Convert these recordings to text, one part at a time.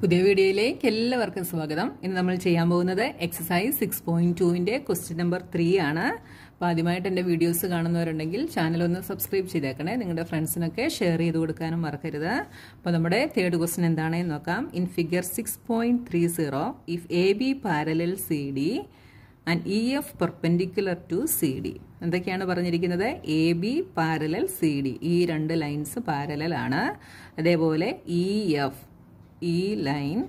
പുതിയ വീഡിയോയിലേക്ക് എല്ലാവർക്കും സ്വാഗതം ഇന്ന് നമ്മൾ ചെയ്യാൻ പോകുന്നത് എക്സസൈസ് സിക്സ് പോയിന്റ് ടുവിന്റെ ക്വസ്റ്റ്യൻ നമ്പർ ത്രീ ആണ് അപ്പോൾ ആദ്യമായിട്ട് എൻ്റെ വീഡിയോസ് കാണുന്നവരുണ്ടെങ്കിൽ ചാനൽ ഒന്ന് സബ്സ്ക്രൈബ് ചെയ്തേക്കണേ നിങ്ങളുടെ ഫ്രണ്ട്സിനൊക്കെ ഷെയർ ചെയ്ത് കൊടുക്കാനും മറക്കരുത് അപ്പോൾ നമ്മുടെ തേർഡ് ക്വസ്റ്റൻ എന്താണെന്ന് നോക്കാം in figure six three zero if A B parallel C D and E F perpendicular to C D എന്തൊക്കെയാണ് പറഞ്ഞിരിക്കുന്നത് A B parallel C D ഈ രണ്ട് ലൈൻസ് പാരലൽ ആണ് അതേപോലെ ഇ എഫ് ഈ ലൈൻ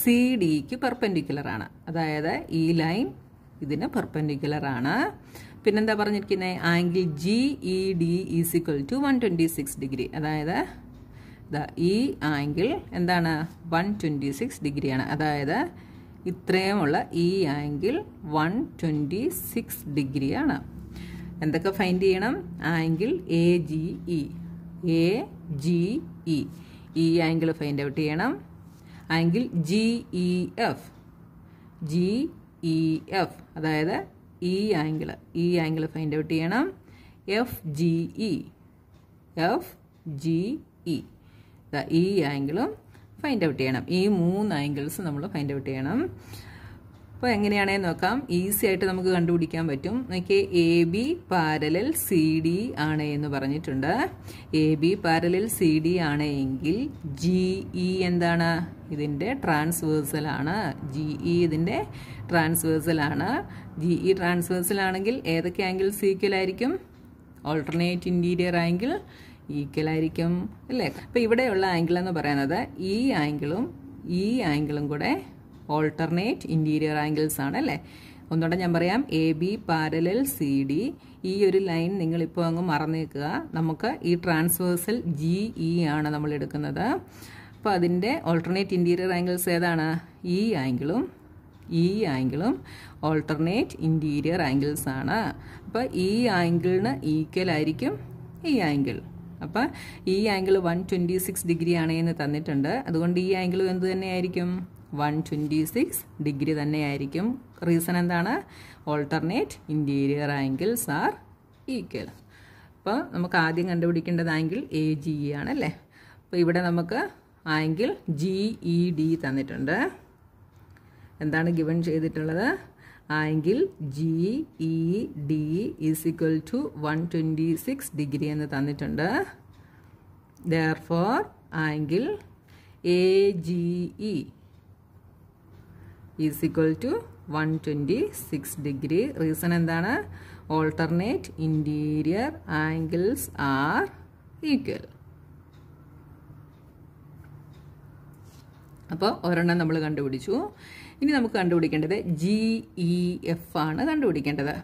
സി ഡിക്ക് പെർപെൻഡിക്കുലർ ആണ് അതായത് ഈ ലൈൻ ഇതിന് പെർപെൻഡിക്കുലർ ആണ് പിന്നെന്താ പറഞ്ഞിരിക്കുന്നത് angle G E D is equal to one twenty six degree അതായത് ഈ ആംഗിൾ എന്താണ് വൺ ട്വൻറ്റി സിക്സ് ഡിഗ്രിയാണ് അതായത് ഇത്രയുമുള്ള ഈ ആംഗിൾ വൺ ട്വൻറ്റി സിക്സ് ഡിഗ്രിയാണ് എന്തൊക്കെ ഫൈൻഡ് ചെയ്യണം angle A G E A G E ഈ ആംഗിൾ ഫൈൻഡ് ഔട്ട് ചെയ്യണം angle G E F G E F അതായത് ഈ ആംഗിൾ ഈ ആംഗിൾ ഫൈൻഡ് ഔട്ട് ചെയ്യണം F G E F G E ഈ ആംഗിളും ഫൈൻഡ് ഔട്ട് ചെയ്യണം ഈ മൂന്ന് ആംഗിൾസ് നമ്മൾ ഫൈൻഡ് ഔട്ട് ചെയ്യണം അപ്പോൾ എങ്ങനെയാണേ നോക്കാം ഈസി ആയിട്ട് നമുക്ക് കണ്ടുപിടിക്കാൻ പറ്റും നോക്കി A B parallel C D ആണ് എന്ന് പറഞ്ഞിട്ടുണ്ട് A B parallel C D ആണ് എങ്കിൽ ജി ഇ e എന്താണ് ഇതിൻ്റെ ട്രാൻസ്വേഴ്സലാണ് ജി ഇ ഇതിൻ്റെ ട്രാൻസ്വേഴ്സലാണ് ജി ഇ ട്രാൻസ്വേഴ്സലാണെങ്കിൽ ഏതൊക്കെ സീക്വൽ ആയിരിക്കും ഓൾട്ടർനേറ്റ് ഇൻറ്റീരിയർ ആംഗിൾ ഈക്വലായിരിക്കും അല്ലേ അപ്പം ഇവിടെയുള്ള ആംഗിൾ എന്ന് പറയുന്നത് ഈ ആംഗിളും ഈ ആംഗിളും കൂടെ ഓൾട്ടർനേറ്റ് ഇൻറ്റീരിയർ ആംഗിൾസ് ആണ് അല്ലേ ഒന്നുകൂടെ ഞാൻ പറയാം A B parallel C D ഈ ഒരു ലൈൻ നിങ്ങളിപ്പോൾ അങ്ങ് മറന്നേക്കുക നമുക്ക് ഈ ട്രാൻസ്വേഴ്സൽ ജി ഇ ആണ് നമ്മൾ എടുക്കുന്നത് അപ്പോൾ അതിൻ്റെ ഓൾട്ടർനേറ്റ് ഇൻറ്റീരിയർ ആംഗിൾസ് ഏതാണ് ഈ ആംഗിളും ഈ ആംഗിളും ഓൾട്ടർനേറ്റ് ഇൻറ്റീരിയർ ആംഗിൾസ് ആണ് അപ്പോൾ ഈ ആംഗിളിന് ഈക്വൽ ആയിരിക്കും ഈ ആംഗിൾ അപ്പം ഈ angle one twenty six degree ആണ് എന്ന് തന്നിട്ടുണ്ട് അതുകൊണ്ട് ഈ ആംഗിളും എന്ത് തന്നെയായിരിക്കും വൺ ട്വൻറ്റി സിക്സ് ഡിഗ്രി തന്നെയായിരിക്കും റീസൺ എന്താണ് alternate interior angles are equal അപ്പോൾ നമുക്ക് ആദ്യം കണ്ടുപിടിക്കേണ്ടത് ആംഗിൾ എ ജി ഇ ആണല്ലേ അപ്പോൾ ഇവിടെ നമുക്ക് ആംഗിൾ ജി ഇ ഡി തന്നിട്ടുണ്ട് എന്താണ് ഗിവൺ ചെയ്തിട്ടുള്ളത് എങ്കിൽ G E D is equal to one twenty six degree എന്ന് തന്നിട്ടുണ്ട് therefore angle A G E is equal to one twenty six degree reason എന്താണ് alternate interior angles are equal അപ്പോൾ ഒരെണ്ണം നമ്മൾ കണ്ടുപിടിച്ചു ഇനി നമുക്ക് കണ്ടുപിടിക്കേണ്ടത് ജി ഇ എഫ് ആണ് കണ്ടുപിടിക്കേണ്ടത്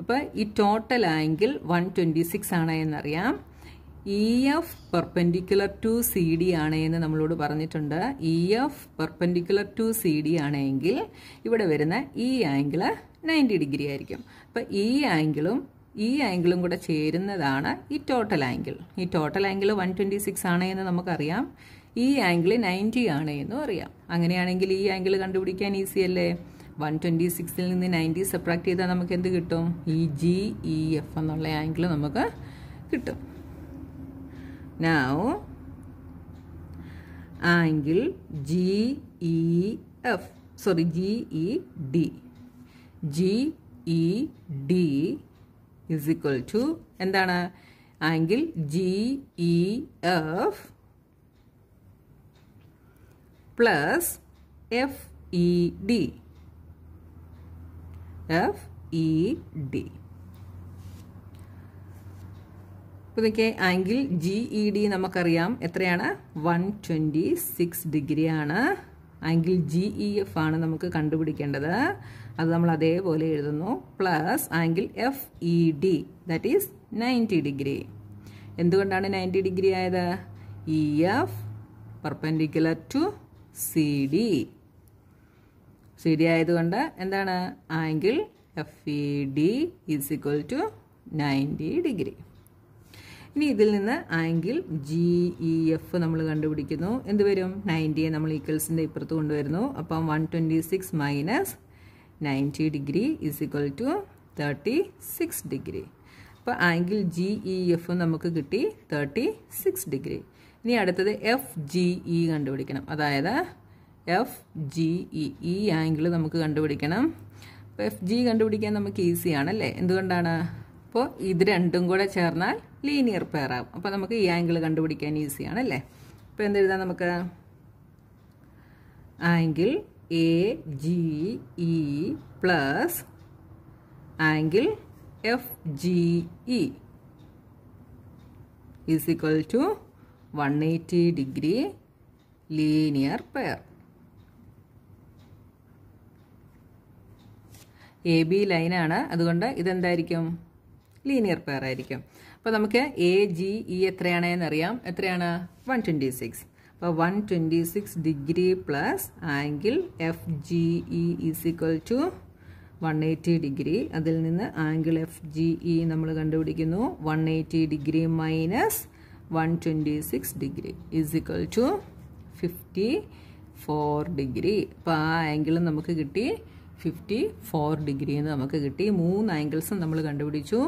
അപ്പോൾ ഈ total angle one twenty six ആണ് എന്നറിയാം E F perpendicular to C D ആണ് എന്ന് നമ്മളോട് പറഞ്ഞിട്ടുണ്ട് E F perpendicular to C D ആണെങ്കിൽ ഇവിടെ വരുന്ന ഈ ആംഗിള് നയൻറ്റി ഡിഗ്രി ആയിരിക്കും അപ്പം ഈ ആംഗിളും ഈ ആംഗിളും കൂടെ ചേരുന്നതാണ് ഈ ടോട്ടൽ ആംഗിൾ ഈ total angle one twenty six ആണ് എന്ന് നമുക്കറിയാം ഈ ആംഗിൾ നയൻറ്റി ആണ് എന്നും അറിയാം അങ്ങനെയാണെങ്കിൽ ഈ ആംഗിൾ കണ്ടുപിടിക്കാൻ ഈസി അല്ലേ വൺ ട്വൻറ്റി സിക്സിൽ നിന്ന് നയൻറ്റി സെപ്രാക്ട് ചെയ്താൽ നമുക്ക് എന്ത് കിട്ടും ഈ ജി ഇ എഫ് എന്നുള്ള ആംഗിൾ നമുക്ക് കിട്ടും now angle G E F sorry G E D G E D is equal to എന്താണ് angle G E F plus FED. E D angle G E D നമുക്കറിയാം എത്രയാണ് one twenty six ഡിഗ്രിയാണ് angle G E F ആണ് നമുക്ക് കണ്ടുപിടിക്കേണ്ടത് അത് നമ്മൾ അതേപോലെ എഴുതുന്നു plus angle F E D that is ninety degree എന്തുകൊണ്ടാണ് നയൻറ്റി ഡിഗ്രി ആയത് E F perpendicular to C D C D ആയതുകൊണ്ട് എന്താണ് angle F E D is equal to ninety degree ഇനി ഇതിൽ നിന്ന് ആംഗിൾ ജി ഇ എഫ് നമ്മൾ കണ്ടുപിടിക്കുന്നു എന്ത് വരും നയൻറ്റിയെ നമ്മൾ ഈക്വൽസിൻ്റെ ഇപ്പുറത്ത് കൊണ്ടുവരുന്നു അപ്പം one twenty six minus ninety degree is equal to thirty six degree അപ്പോൾ ആംഗിൾ ജി ഇ എഫ് നമുക്ക് കിട്ടി തേർട്ടി സിക്സ് ഡിഗ്രി ഇനി അടുത്തത് എഫ് ജി ഇ കണ്ടുപിടിക്കണം അതായത് എഫ് ജി ഇ ഈ ആംഗിൾ നമുക്ക് കണ്ടുപിടിക്കണം അപ്പോൾ എഫ് ജി കണ്ടുപിടിക്കാൻ നമുക്ക് ഈസിയാണ് അല്ലേ എന്തുകൊണ്ടാണ് അപ്പോൾ ഇത് രണ്ടും കൂടെ ചേർന്നാൽ ലീനിയർ പെയർ ആവും അപ്പോൾ നമുക്ക് ഈ e ആംഗിൾ കണ്ടുപിടിക്കാൻ ഈസിയാണ് അല്ലേ അപ്പോൾ എന്തെഴുതാം നമുക്ക് angle A G E plus angle F G E is equal to one eighty degree linear pair A B ലൈനാണ് അതുകൊണ്ട് ഇതെന്തായിരിക്കും ലീനിയർ പെയർ ആയിരിക്കും അപ്പോൾ നമുക്ക് എ ജി ഇ എത്രയാണെന്നറിയാം എത്രയാണ് വൺ ട്വൻറ്റി സിക്സ് അപ്പോൾ one twenty six degree plus angle F G E is equal to one eighty degree അതിൽ നിന്ന് ആംഗിൾ എഫ് ജി ഇ നമ്മൾ കണ്ടുപിടിക്കുന്നു one eighty degree minus 126 degree is equal to fifty four degree അപ്പോൾ ആ angle നമുക്ക് കിട്ടി fifty four degree എന്ന് നമുക്ക് കിട്ടി മൂന്ന് ആംഗിൾസും നമ്മൾ കണ്ടുപിടിച്ചു